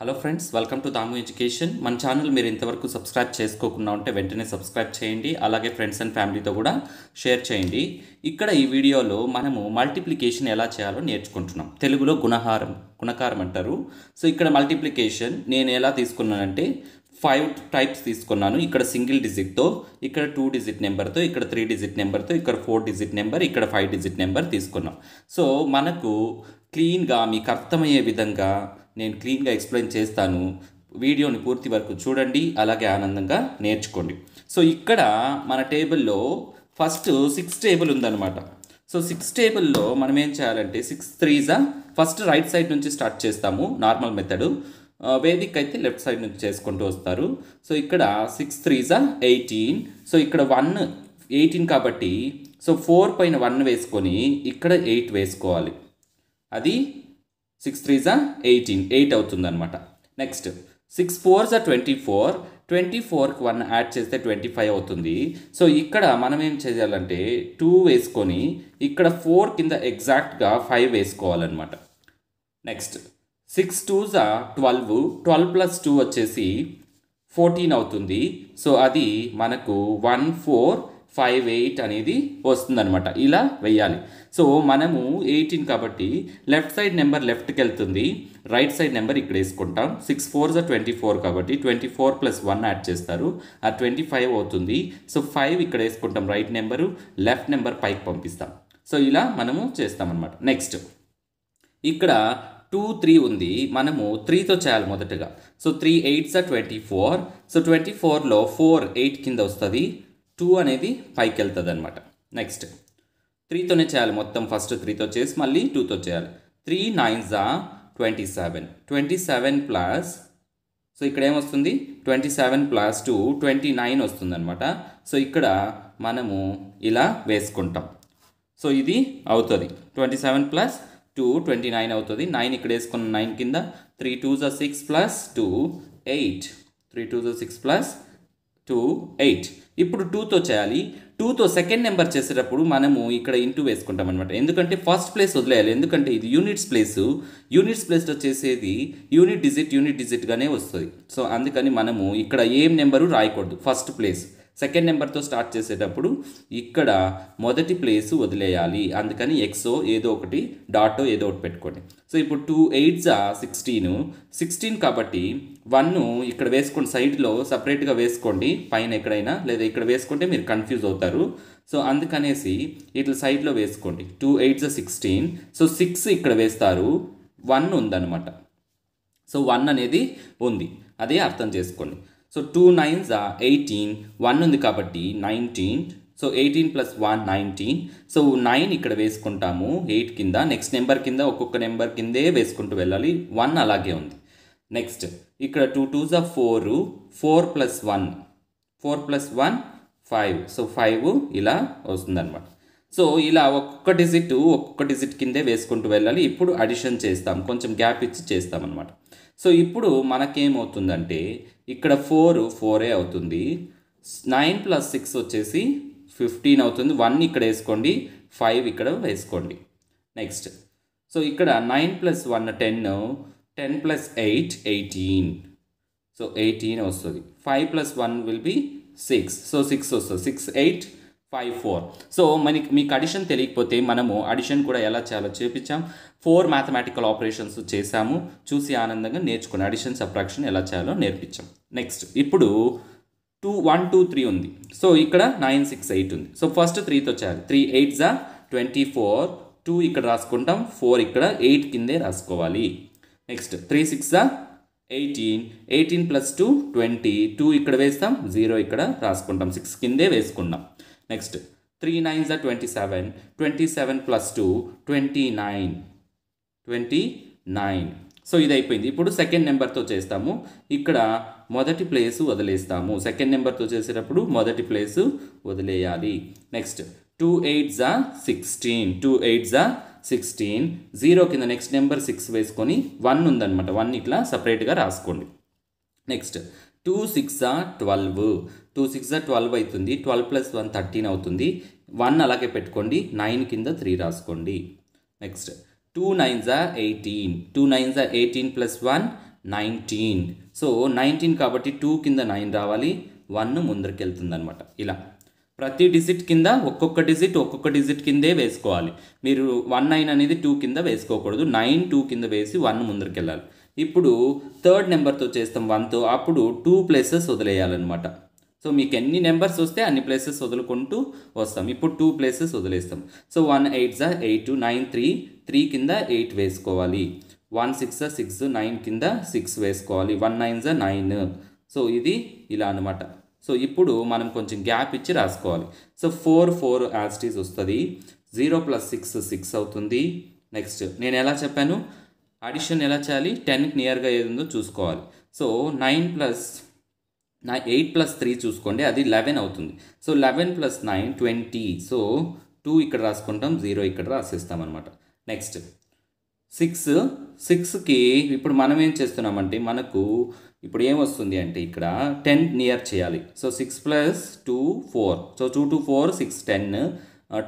hello friends welcome to Damu education మన channel మీరు ఇంతవరకు సబ్స్క్రైబ్ చేసుకోకుండా ఉంటే వెంటనే సబ్స్క్రైబ్ చేయండి అలాగే ఫ్రెండ్స్ అండ్ ఫ్యామిలీతో కూడా షేర్ చేయండి ఇక్కడ ఈ వీడియోలో మనము మల్టిప్లికేషన్ ఎలా చేయాలో నేర్చుకుంటున్నాం తెలుగులో గుణహారం గుణకారం అంటారు సో ఇక్కడ మల్టిప్లికేషన్ నేను ఎలా తీసుకున్నానంటే ఫైవ్ టైప్స్ తీసుకున్నాను ఇక్కడ సింగిల్ డిజిట్తో ఇక్కడ టూ డిజిట్ నెంబర్తో ఇక్కడ త్రీ డిజిట్ నెంబర్తో ఇక్కడ ఫోర్ డిజిట్ నెంబర్ ఇక్కడ ఫైవ్ డిజిట్ నెంబర్ తీసుకున్నాం సో మనకు క్లీన్గా మీకు అర్థమయ్యే విధంగా నేను క్లీన్గా ఎక్స్ప్లెయిన్ చేస్తాను వీడియోని పూర్తి వరకు చూడండి అలాగే ఆనందంగా నేర్చుకోండి సో ఇక్కడ మన టేబుల్లో ఫస్ట్ సిక్స్ టేబుల్ ఉందన్నమాట సో సిక్స్ టేబుల్లో మనం ఏం చేయాలంటే సిక్స్ త్రీజా ఫస్ట్ రైట్ సైడ్ నుంచి స్టార్ట్ చేస్తాము నార్మల్ మెథడు వేదిక్ అయితే లెఫ్ట్ సైడ్ నుంచి చేసుకుంటూ వస్తారు సో ఇక్కడ సిక్స్ త్రీజా ఎయిటీన్ సో ఇక్కడ వన్ ఎయిటీన్ కాబట్టి సో ఫోర్ పైన వన్ వేసుకొని ఇక్కడ ఎయిట్ వేసుకోవాలి అది సిక్స్ త్రీ జా ఎయిటీన్ ఎయిట్ అవుతుందన్నమాట నెక్స్ట్ సిక్స్ ఫోర్ జా ట్వంటీ ఫోర్ ట్వంటీ ఫోర్కి వన్ యాడ్ చేస్తే ట్వంటీ ఫైవ్ అవుతుంది సో ఇక్కడ మనం ఏం చేయాలంటే టూ వేసుకొని ఇక్కడ ఫోర్ కింద ఎగ్జాక్ట్గా ఫైవ్ వేసుకోవాలన్నమాట నెక్స్ట్ సిక్స్ టూ జా ట్వెల్వ్ ట్వెల్వ్ ప్లస్ టూ వచ్చేసి ఫోర్టీన్ అవుతుంది సో అది మనకు వన్ ఫోర్ ఫైవ్ ఎయిట్ అనేది వస్తుందనమాట ఇలా వెయ్యాలి సో మనము ఎయిటీన్ కాబట్టి లెఫ్ట్ సైడ్ నెంబర్ లెఫ్ట్కి వెళ్తుంది రైట్ సైడ్ నెంబర్ ఇక్కడ వేసుకుంటాం సిక్స్ ఫోర్ జా ట్వంటీ ఫోర్ కాబట్టి twenty four plus one add చేస్తారు ఆ ట్వంటీ ఫైవ్ అవుతుంది సో ఫైవ్ ఇక్కడ వేసుకుంటాం రైట్ నెంబరు లెఫ్ట్ నెంబర్ పైకి పంపిస్తాం సో ఇలా మనము చేస్తామన్నమాట నెక్స్ట్ ఇక్కడ టూ త్రీ ఉంది మనము త్రీతో చేయాలి మొదటగా so three eights twenty four so twenty ఫోర్లో ఫోర్ ఎయిట్ కింద వస్తుంది టూ అనేది పైకి వెళ్తుంది అనమాట నెక్స్ట్ త్రీతోనే చేయాలి మొత్తం ఫస్ట్ త్రీతో చేసి మళ్ళీ టూతో చేయాలి త్రీ నైన్ జా twenty seven twenty seven plus so ఇక్కడ ఏమొస్తుంది twenty seven plus two twenty nine వస్తుంది అనమాట సో ఇక్కడ మనము ఇలా వేసుకుంటాం సో ఇది అవుతుంది twenty seven plus two twenty nine అవుతుంది నైన్ ఇక్కడ వేసుకున్న నైన్ కింద త్రీ టూ జా six plus two eight three two జా సిక్స్ ప్లస్ టూ ఎయిట్ ఇప్పుడు టూతో చేయాలి టూతో సెకండ్ నెంబర్ చేసేటప్పుడు మనము ఇక్కడ ఇంటూ వేసుకుంటాం అనమాట ఎందుకంటే ఫస్ట్ ప్లేస్ వదిలేయాలి ఎందుకంటే ఇది యూనిట్స్ ప్లేస్ యూనిట్స్ ప్లేస్లో చేసేది యూనిట్ డిజిట్ యూనిట్ డిజిట్గానే వస్తుంది సో అందుకని మనము ఇక్కడ ఏం నెంబరు రాయకూడదు ఫస్ట్ ప్లేస్ సెకండ్ నెంబర్తో స్టార్ట్ చేసేటప్పుడు ఇక్కడ మొదటి ప్లేస్ వదిలేయాలి అందుకని ఎక్సో ఏదో ఒకటి డాటో ఏదో ఒకటి పెట్టుకోండి సో ఇప్పుడు టూ ఎయిట్సా సిక్స్టీన్ సిక్స్టీన్ కాబట్టి వన్ను ఇక్కడ వేసుకోండి సైడ్లో సపరేట్గా వేసుకోండి పైన ఎక్కడైనా లేదా ఇక్కడ వేసుకుంటే మీరు కన్ఫ్యూజ్ అవుతారు సో అందుకనేసి ఇట్లా సైడ్లో వేసుకోండి two eights sixteen so six ఇక్కడ వేస్తారు వన్ ఉందన్నమాట సో వన్ అనేది ఉంది అదే అర్థం చేసుకోండి so two nines eighteen one ఉంది కాబట్టి nineteen so eighteen plus one nineteen so nine ఇక్కడ వేసుకుంటాము ఎయిట్ కింద నెక్స్ట్ నెంబర్ కింద ఒక్కొక్క నెంబర్ కిందే వేసుకుంటూ వెళ్ళాలి వన్ అలాగే ఉంది నెక్స్ట్ ఇక్కడ టూ టూస్ జా four four plus one four plus one five so five ఇలా వస్తుందన్నమాట సో ఇలా ఒక్కొక్క డిజిట్ ఒక్కొక్క డిజిట్ కిందే వేసుకుంటూ వెళ్ళాలి ఇప్పుడు అడిషన్ చేస్తాం కొంచెం గ్యాప్ ఇచ్చి చేస్తాం సో ఇప్పుడు మనకేమవుతుందంటే ఇక్కడ ఫోర్ ఫోరే అవుతుంది నైన్ ప్లస్ సిక్స్ వచ్చేసి ఫిఫ్టీన్ అవుతుంది వన్ ఇక్కడ వేసుకోండి ఫైవ్ ఇక్కడ వేసుకోండి నెక్స్ట్ సో ఇక్కడ nine plus one ten ten plus eight eighteen so eighteen వస్తుంది five plus one will be six so six వస్తుంది six eight five four so మనకి మీకు అడిషన్ తెలియకపోతే మనము అడిషన్ కూడా ఎలా చేయాలో చేపించాం ఫోర్ మ్యాథమెటికల్ ఆపరేషన్స్ చేశాము చూసి ఆనందంగా నేర్చుకుని అడిషన్ సబ్ట్రాక్షన్ ఎలా చేయాలో నేర్పించాం నెక్స్ట్ ఇప్పుడు టూ వన్ టూ త్రీ ఉంది సో ఇక్కడ నైన్ సిక్స్ ఎయిట్ ఉంది సో ఫస్ట్ త్రీతో చేయాలి త్రీ ఎయిట్ జా ట్వంటీ ఫోర్ టూ ఇక్కడ రాసుకుంటాం ఫోర్ ఇక్కడ ఎయిట్ కిందే రాసుకోవాలి నెక్స్ట్ త్రీ సిక్స్ జా eighteen eighteen plus two twenty two ఇక్కడ వేస్తాం జీరో ఇక్కడ రాసుకుంటాం సిక్స్ కిందే వేసుకుంటాం next three twenty seven twenty seven plus two twenty nine twenty nine so ఇది అయిపోయింది ఇప్పుడు సెకండ్ నెంబర్తో చేస్తాము ఇక్కడ మొదటి ప్లేస్ వదిలేస్తాము సెకండ్ నెంబర్తో చేసేటప్పుడు మొదటి ప్లేస్ వదిలేయాలి నెక్స్ట్ టూ ఎయిట్ జా సిక్స్టీన్ టూ ఎయిట్ జా సిక్స్టీన్ జీరో కింద నెక్స్ట్ నెంబర్ సిక్స్ వేసుకొని వన్ ఉందనమాట వన్ ఇట్లా సపరేట్గా రాసుకోండి next two six twelve two six twelve అవుతుంది ట్వెల్వ్ ప్లస్ వన్ థర్టీన్ అవుతుంది వన్ అలాగే పెట్టుకోండి నైన్ కింద త్రీ రాసుకోండి నెక్స్ట్ టూ నైన్ జా ఎయిటీన్ టూ నైన్ జా eighteen plus one nineteen so nineteen కాబట్టి టూ కింద నైన్ రావాలి వన్ ముందరికెళ్తుంది అనమాట ఇలా ప్రతి డిజిట్ కింద ఒక్కొక్క డిజిట్ ఒక్కొక్క డిజిట్ కిందే వేసుకోవాలి మీరు వన్ నైన్ అనేది టూ కింద వేసుకోకూడదు నైన్ టూ కింద వేసి వన్ ముందరికెళ్ళాలి ఇప్పుడు థర్డ్ నెంబర్తో చేస్తాం వన్తో అప్పుడు టూ ప్లేసెస్ వదిలేయాలన్నమాట సో మీకు ఎన్ని నెంబర్స్ వస్తే అన్ని ప్లేసెస్ వదులుకుంటూ వస్తాం ఇప్పుడు టూ ప్లేసెస్ వదిలేస్తాం సో వన్ ఎయిట్ జా ఎయిట్ నైన్ త్రీ త్రీ కింద ఎయిట్ వేసుకోవాలి వన్ సిక్స్ సిక్స్ నైన్ కింద సిక్స్ వేసుకోవాలి వన్ నైన్ జా నైన్ సో ఇది ఇలా అనమాట సో ఇప్పుడు మనం కొంచెం గ్యాప్ ఇచ్చి రాసుకోవాలి సో ఫోర్ ఫోర్ యాస్టీస్ వస్తుంది జీరో ప్లస్ సిక్స్ సిక్స్ అవుతుంది నెక్స్ట్ నేను ఎలా చెప్పాను అడిషన్ ఎలా చేయాలి టెన్కి నియర్గా ఏది ఉందో చూసుకోవాలి సో నైన్ ప్లస్ నా ఎయిట్ ప్లస్ త్రీ చూసుకోండి అది లెవెన్ అవుతుంది so eleven plus nine twenty so two ఇక్కడ రాసుకుంటాం జీరో ఇక్కడ రాసిస్తామన్నమాట నెక్స్ట్ సిక్స్ సిక్స్కి ఇప్పుడు మనం ఏం చేస్తున్నామంటే మనకు ఇప్పుడు ఏమొస్తుంది అంటే ఇక్కడ టెన్ నియర్ చేయాలి so six plus two four so two two four six ten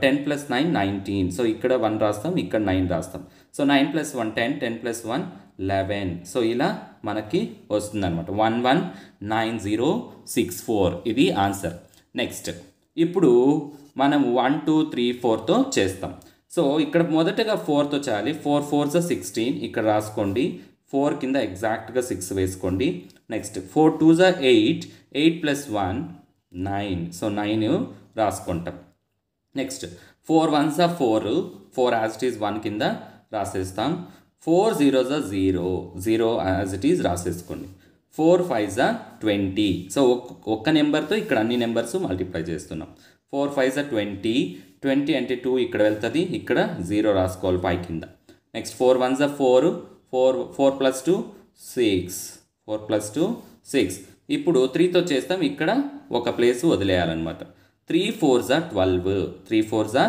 ten plus nine nineteen so ఇక్కడ వన్ రాస్తాం ఇక్కడ నైన్ రాస్తాం so nine plus one ten ten plus one eleven so ఇలా మనకి వస్తుందన్నమాట one one nine zero six four ఇది answer next ఇప్పుడు మనం వన్ టూ త్రీ ఫోర్తో చేస్తాం సో ఇక్కడ మొదటగా ఫోర్తో చేయాలి ఫోర్ ఫోర్స్ సిక్స్టీన్ ఇక్కడ రాసుకోండి ఫోర్ కింద ఎగ్జాక్ట్గా సిక్స్ వేసుకోండి నెక్స్ట్ ఫోర్ టూ జా eight eight plus one nine so nine రాసుకుంటాం నెక్స్ట్ ఫోర్ వన్స్ ఆ four four as it is one కింద రాసేస్తాం ఫోర్ జీరోస్ జా zero zero as it is రాసేసుకోండి ఫోర్ ఫైవ్స్ జా ట్వంటీ సో ఒక్క నెంబర్తో ఇక్కడ అన్ని నెంబర్స్ మల్టిప్లై చేస్తున్నాం ఫోర్ ఫైవ్స్ జా ట్వంటీ ట్వంటీ అంటే టూ ఇక్కడ వెళ్తుంది ఇక్కడ జీరో రాసుకోవాలి పై కింద నెక్స్ట్ ఫోర్ వన్స్ ఆ four four four plus two six four plus two six ఇప్పుడు త్రీతో చేస్తాం ఇక్కడ ఒక ప్లేస్ వదిలేయాలన్నమాట త్రీ ఫోర్స్ ఆ ట్వెల్వ్ త్రీ ఫోర్స్ ఆ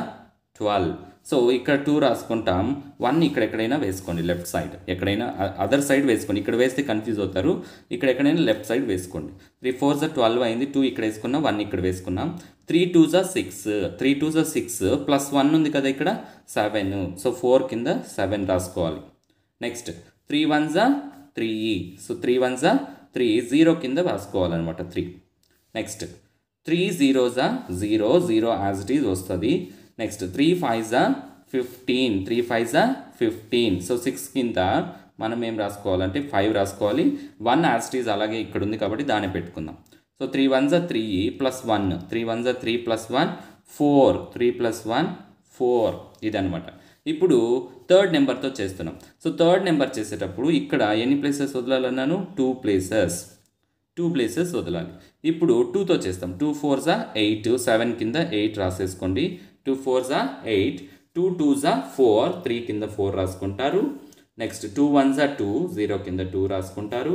ట్వెల్వ్ సో ఇక్కడ టూ రాసుకుంటాం వన్ ఇక్కడ ఎక్కడైనా వేసుకోండి లెఫ్ట్ సైడ్ ఎక్కడైనా అదర్ సైడ్ వేసుకోండి ఇక్కడ వేస్తే కన్ఫ్యూజ్ అవుతారు ఇక్కడ ఎక్కడైనా లెఫ్ట్ సైడ్ వేసుకోండి త్రీ ఫోర్ జా ట్వెల్వ్ అయింది టూ ఇక్కడ వేసుకున్నాం వన్ ఇక్కడ వేసుకున్నాం త్రీ టూ జా సిక్స్ త్రీ టూ జా సిక్స్ ప్లస్ వన్ ఉంది కదా ఇక్కడ సెవెన్ సో ఫోర్ కింద సెవెన్ రాసుకోవాలి నెక్స్ట్ త్రీ వన్ జా త్రీ సో త్రీ వన్ జా త్రీ జీరో కింద రాసుకోవాలన్నమాట త్రీ నెక్స్ట్ త్రీ జీరో జా zero zero as it is వస్తుంది next three five fifteen three five fifteen so six కింద మనం ఏం రాసుకోవాలంటే ఫైవ్ రాసుకోవాలి వన్ యాస్టీజ్ అలాగే ఇక్కడ ఉంది కాబట్టి దాన్ని పెట్టుకుందాం సో త్రీ వన్ జా three plus one three one జా three plus one four three plus one four ఇది అనమాట ఇప్పుడు థర్డ్ నెంబర్తో చేస్తున్నాం సో థర్డ్ నెంబర్ చేసేటప్పుడు ఇక్కడ ఎన్ని ప్లేసెస్ వదలాలన్నాను టూ ప్లేసెస్ టూ ప్లేసెస్ వదలాలి ఇప్పుడు టూతో చేస్తాం టూ ఫోర్ జా ఎయిట్ సెవెన్ కింద ఎయిట్ రాసేసుకోండి టూ ఫోర్ జా ఎయిట్ టూ టూ జా ఫోర్ త్రీ కింద ఫోర్ రాసుకుంటారు నెక్స్ట్ టూ వన్ జా టూ జీరో కింద టూ రాసుకుంటారు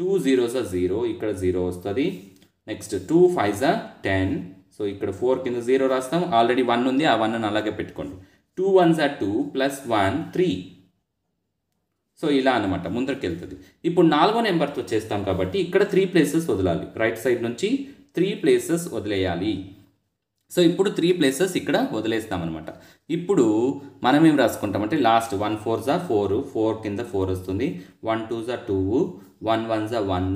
టూ జీరో జా జీరో ఇక్కడ జీరో వస్తుంది నెక్స్ట్ టూ ఫైవ్ జా టెన్ సో ఇక్కడ ఫోర్ కింద జీరో రాస్తాం ఆల్రెడీ వన్ ఉంది ఆ వన్ అలాగే పెట్టుకోండి టూ వన్ జా two plus one three so ఇలా అనమాట ముందరికెళ్తుంది ఇప్పుడు నాలుగో నెంబర్తో చేస్తాం కాబట్టి ఇక్కడ త్రీ ప్లేసెస్ వదలాలి రైట్ సైడ్ నుంచి త్రీ ప్లేసెస్ వదిలేయాలి సో ఇప్పుడు త్రీ ప్లేసెస్ ఇక్కడ వదిలేస్తామన్నమాట ఇప్పుడు మనం ఏం రాసుకుంటామంటే లాస్ట్ వన్ ఫోర్ జా ఫోర్ ఫోర్ కింద ఫోర్ వస్తుంది వన్ టూ జా టూ వన్ వన్ జా వన్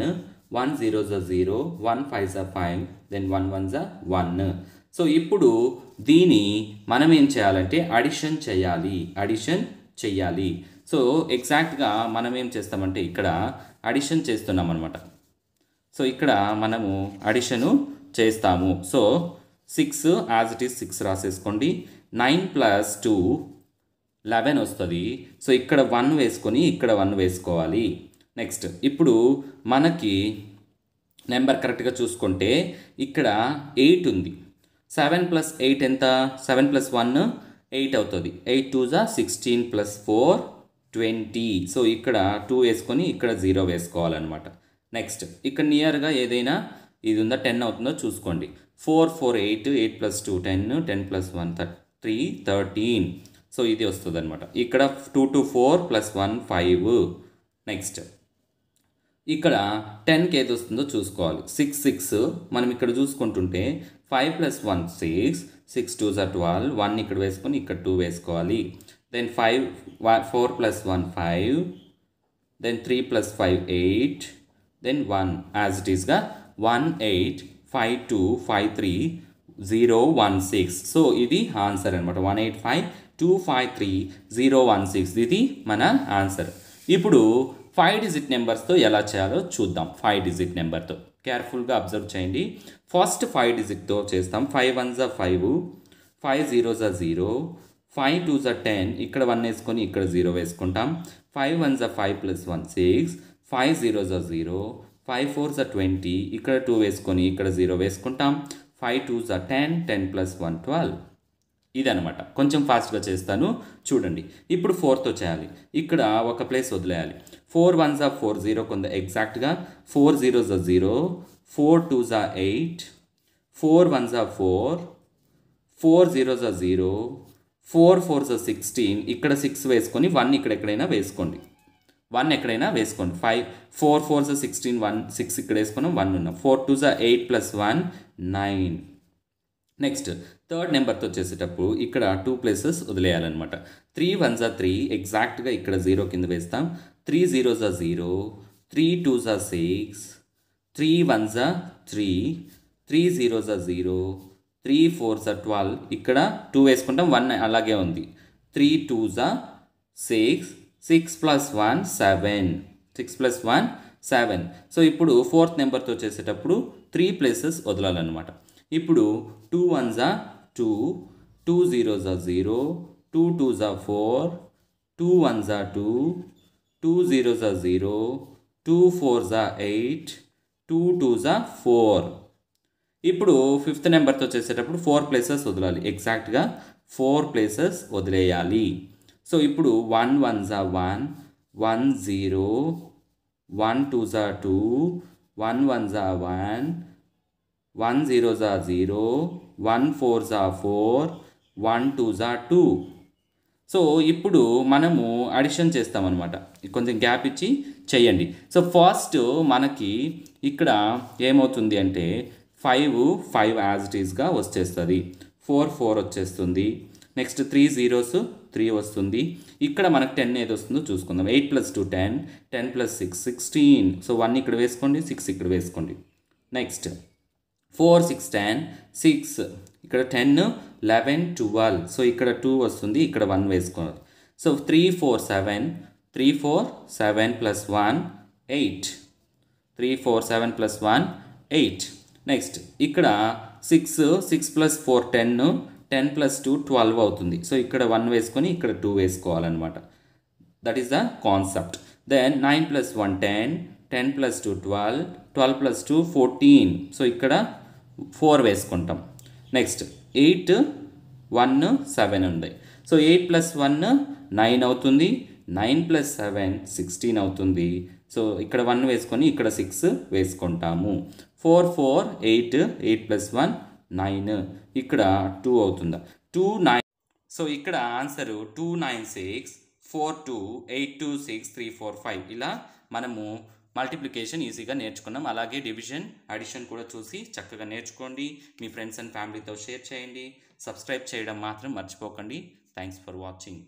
వన్ జీరో జా జీరో వన్ ఫైవ్ జా ఫైవ్ దెన్ వన్ వన్ జా వన్ సో ఇప్పుడు దీని మనం ఏం చేయాలంటే అడిషన్ చేయాలి అడిషన్ చేయాలి సో ఎగ్జాక్ట్గా మనం ఏం చేస్తామంటే ఇక్కడ అడిషన్ చేస్తున్నాం అనమాట సో ఇక్కడ మనము అడిషను చేస్తాము so six as it is six రాసేసుకోండి నైన్ ప్లస్ టూ లెవెన్ వస్తుంది సో ఇక్కడ వన్ వేసుకొని ఇక్కడ వన్ వేసుకోవాలి నెక్స్ట్ ఇప్పుడు మనకి నెంబర్ కరెక్ట్గా చూసుకుంటే ఇక్కడ ఎయిట్ ఉంది సెవెన్ ప్లస్ ఎయిట్ ఎంత సెవెన్ ప్లస్ వన్ ఎయిట్ అవుతుంది ఎయిట్ టూ జా sixteen plus four twenty so ఇక్కడ టూ వేసుకొని ఇక్కడ జీరో వేసుకోవాలన్నమాట నెక్స్ట్ ఇక్కడ నియర్గా ఏదైనా ఇది ఉందా టెన్ అవుతుందో చూసుకోండి four four eight eight plus two ten ten plus one three thirteen so ఇది వస్తుంది అనమాట ఇక్కడ two two four plus one five next ఇక్కడ టెన్కి ఏది వస్తుందో చూసుకోవాలి సిక్స్ సిక్స్ మనం ఇక్కడ చూసుకుంటుంటే five plus one six six two సార్ ట్వెల్వ్ వన్ ఇక్కడ వేసుకొని ఇక్కడ టూ వేసుకోవాలి then five one four plus one five then three plus five eight then one as it ఈస్గా one eight five two five three zero one six so ఇది answer అనమాట one eight five two five three zero one six ఇది మన answer ఇప్పుడు five digit నెంబర్స్తో ఎలా చేయాలో చూద్దాం five digit నెంబర్తో కేర్ఫుల్గా అబ్జర్వ్ చేయండి ఫస్ట్ ఫైవ్ డిజిట్తో చేస్తాం ఫైవ్ వన్ ఆ ఫైవ్ ఫైవ్ జీరోస్ ఆ జీరో ఫైవ్ టూ జ టెన్ ఇక్కడ వన్ వేసుకొని ఇక్కడ జీరో వేసుకుంటాం ఫైవ్ వన్ జ five plus one six five zero జ జీరో ఫైవ్ ఫోర్ జ ట్వంటీ ఇక్కడ టూ వేసుకొని ఇక్కడ జీరో వేసుకుంటాం ఫైవ్ టూ జ ten ten plus one twelve అనమాట కొంచెం ఫాస్ట్గా చేస్తాను చూడండి ఇప్పుడు ఫోర్తో చేయాలి ఇక్కడ ఒక ప్లేస్ వదిలేయాలి ఫోర్ వన్ జ ఫోర్ జీరో కొంత ఎగ్జాక్ట్గా ఫోర్ జీరో జా జీరో ఫోర్ టూ జా ఎయిట్ ఫోర్ వన్ జా ఫోర్ ఫోర్ జీరో జా జీరో ఫోర్ ఫోర్స్ సిక్స్టీన్ ఇక్కడ సిక్స్ వేసుకొని వన్ ఇక్కడ ఎక్కడైనా వేసుకోండి వన్ ఎక్కడైనా వేసుకోండి five four fours sixteen one six ఇక్కడ వేసుకున్నాం వన్ ఉన్నాం ఫోర్ టూ జా eight plus one nine next third నెంబర్తో చేసేటప్పుడు ఇక్కడ టూ ప్లేసెస్ వదిలేయాలన్నమాట త్రీ వన్ జా త్రీ ఎగ్జాక్ట్గా ఇక్కడ జీరో కింద వేస్తాం త్రీ జీరో జా జీరో త్రీ టూ జా సిక్స్ త్రీ వన్ జా త్రీ త్రీ జీరో జా జీరో త్రీ ఫోర్ జా ట్వెల్వ్ ఇక్కడ టూ వేసుకుంటాం వన్ అలాగే ఉంది త్రీ టూ జా six six plus one seven six plus one seven so ఇప్పుడు ఫోర్త్ నెంబర్తో చేసేటప్పుడు త్రీ ప్లేసెస్ వదలాలన్నమాట ఇప్పుడు టూ వన్ జా టూ టూ జీరో జా జీరో టూ టూ జా ఫోర్ టూ వన్ జా టూ టూ జీరో జా జీరో టూ ఫోర్ జా ఎయిట్ టూ టూ జా ఫోర్ ఇప్పుడు ఫిఫ్త్ నెంబర్తో చేసేటప్పుడు ఫోర్ ప్లేసెస్ వదలాలి ఎగ్జాక్ట్గా ఫోర్ ప్లేసెస్ వదిలేయాలి సో ఇప్పుడు వన్ వన్ జా one one zero one two జా టూ వన్ వన్ జా వన్ వన్ జీరో జా జీరో వన్ ఫోర్ జా ఫోర్ వన్ టూ జా టూ సో ఇప్పుడు మనము అడిషన్ చేస్తామన్నమాట కొంచెం గ్యాప్ ఇచ్చి చేయండి సో ఫస్ట్ మనకి ఇక్కడ ఏమవుతుంది అంటే ఫైవ్ ఫైవ్ యాజ్ ఇట్ ఈస్గా వచ్చేస్తుంది ఫోర్ ఫోర్ వచ్చేస్తుంది నెక్స్ట్ త్రీ జీరోస్ త్రీ వస్తుంది ఇక్కడ మనకు టెన్ ఏది వస్తుందో చూసుకుందాం eight plus two ten ten plus six sixteen so one ఇక్కడ వేసుకోండి సిక్స్ ఇక్కడ వేసుకోండి next four six ten six ఇక్కడ టెన్ లెవెన్ ట్వెల్వ్ సో ఇక్కడ టూ వస్తుంది ఇక్కడ వన్ వేసుకోవాలి so three four seven three four seven plus one eight three four seven plus one eight next ఇక్కడ six six plus four ten ten plus two twelve అవుతుంది so ఇక్కడ one వేసుకొని ఇక్కడ two వేసుకోవాలన్నమాట that is the concept then nine plus one ten ten plus two twelve twelve plus two fourteen so ఇక్కడ four వేసుకుంటాం next eight one seven ఉంది so eight plus one nine అవుతుంది nine plus seven sixteen అవుతుంది so ఇక్కడ one వేసుకొని ఇక్కడ six వేసుకుంటాము four four eight eight plus one nine ఇక్కడ టూ అవుతుందా టూ నైన్ సో ఇక్కడ answer two nine six four two eight two six three four five ఇలా మనము మల్టిప్లికేషన్ ఈజీగా నేర్చుకున్నాం అలాగే డివిజన్ అడిషన్ కూడా చూసి చక్కగా నేర్చుకోండి మీ ఫ్రెండ్స్ అండ్ ఫ్యామిలీతో షేర్ చేయండి సబ్స్క్రైబ్ చేయడం మాత్రం మర్చిపోకండి థ్యాంక్స్ ఫర్ వాచింగ్